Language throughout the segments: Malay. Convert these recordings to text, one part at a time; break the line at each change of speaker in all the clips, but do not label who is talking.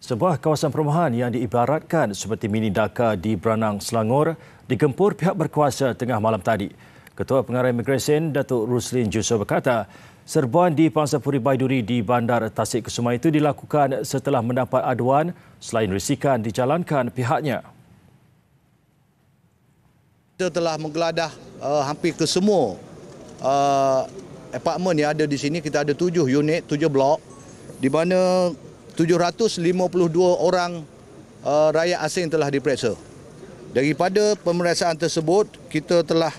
Sebuah kawasan perumahan yang diibaratkan seperti mini Dhaka di Branang, Selangor, digempur pihak berkuasa tengah malam tadi. Ketua Pengarah Imigresen, Datuk Ruslin Jusof berkata, serbuan di Pangsapuri Baiduri di Bandar Tasik Kesuma itu dilakukan setelah mendapat aduan selain risikan dijalankan pihaknya.
Kita telah menggeladah uh, hampir ke semua uh, eh, apartmen yang ada di sini. Kita ada tujuh unit, tujuh blok di mana 752 orang uh, rakyat asing telah diperiksa. Daripada pemeriksaan tersebut, kita telah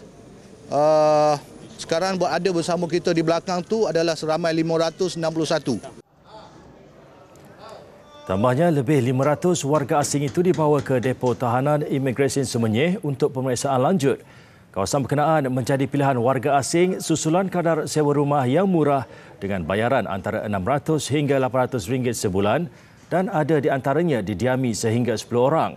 uh, sekarang berada bersama kita di belakang tu adalah seramai 561.
Tambahnya, lebih 500 warga asing itu dibawa ke depo tahanan Immigration Semenyih untuk pemeriksaan lanjut. Kawasan berkenaan menjadi pilihan warga asing susulan kadar sewa rumah yang murah dengan bayaran antara RM600 hingga RM800 sebulan dan ada di antaranya didiami sehingga 10 orang.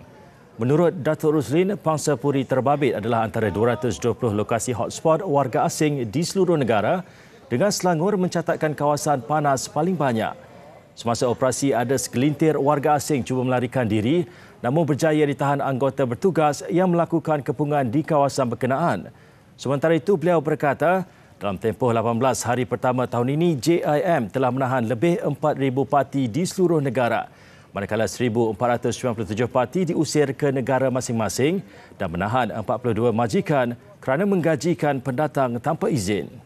Menurut Datuk Ruslin, Pangsa Puri Terbabit adalah antara 220 lokasi hotspot warga asing di seluruh negara dengan Selangor mencatatkan kawasan panas paling banyak. Semasa operasi ada segelintir warga asing cuba melarikan diri namun berjaya ditahan anggota bertugas yang melakukan kepungan di kawasan berkenaan. Sementara itu beliau berkata dalam tempoh 18 hari pertama tahun ini JIM telah menahan lebih 4000 parti di seluruh negara. Manakala 1497 parti diusir ke negara masing-masing dan menahan 42 majikan kerana menggajikan pendatang tanpa izin.